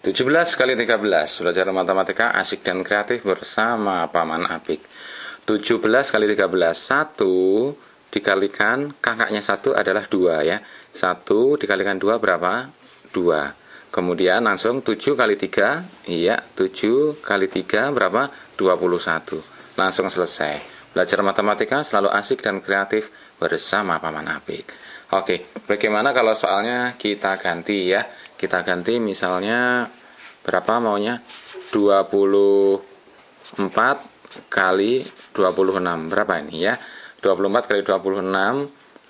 17 kali 13 belajar matematika asik dan kreatif bersama Paman Apik 17 kali 13 1 dikalikan kakaknya 1 adalah 2 ya 1 dikalikan 2 berapa? 2 kemudian langsung 7 kali 3 iya 7 kali 3 berapa? 21 langsung selesai belajar matematika selalu asik dan kreatif bersama Paman Apik Oke, bagaimana kalau soalnya kita ganti ya? Kita ganti misalnya berapa maunya? 24 kali 26. Berapa ini ya? 24 kali 26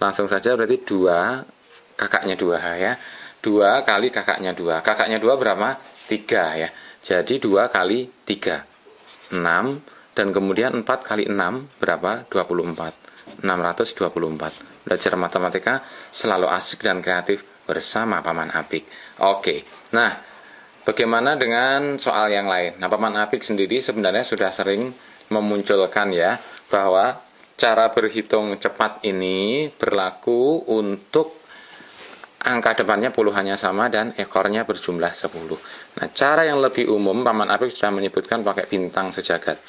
langsung saja berarti 2 kakaknya 2 ya. 2 kali kakaknya 2. Kakaknya 2 berapa? 3 ya. Jadi 2 kali 3 6 dan kemudian 4 kali 6 berapa? 24 624 belajar matematika selalu asik dan kreatif bersama Paman Apik oke, nah bagaimana dengan soal yang lain nah Paman Apik sendiri sebenarnya sudah sering memunculkan ya bahwa cara berhitung cepat ini berlaku untuk angka depannya puluhannya sama dan ekornya berjumlah 10. Nah, cara yang lebih umum Paman Apik sudah menyebutkan pakai bintang sejagat.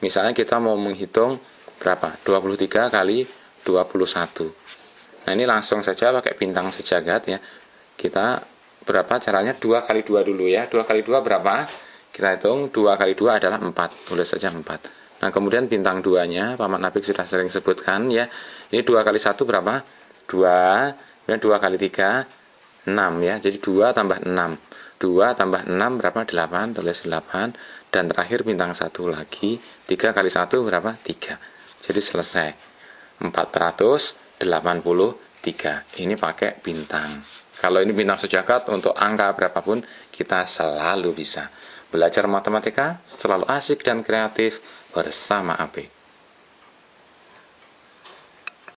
Misalnya kita mau menghitung berapa? 23 kali 21. Nah, ini langsung saja pakai bintang sejagat ya. Kita berapa caranya? 2 kali 2 dulu ya. 2 kali 2 berapa? Kita hitung 2 kali 2 adalah 4. Tulis saja 4. Nah, kemudian bintang 2-nya, Paman Nabi sudah sering sebutkan ya. Ini 2 kali 1 berapa? 2. Kemudian 2 kali 3, 6 ya. Jadi 2 tambah 6. 2 tambah 6 berapa? 8. Tulis 8 dan terakhir bintang satu lagi 3 kali 1 berapa? 3 jadi selesai 483 ini pakai bintang kalau ini bintang sejagat untuk angka berapapun kita selalu bisa belajar matematika selalu asik dan kreatif bersama AP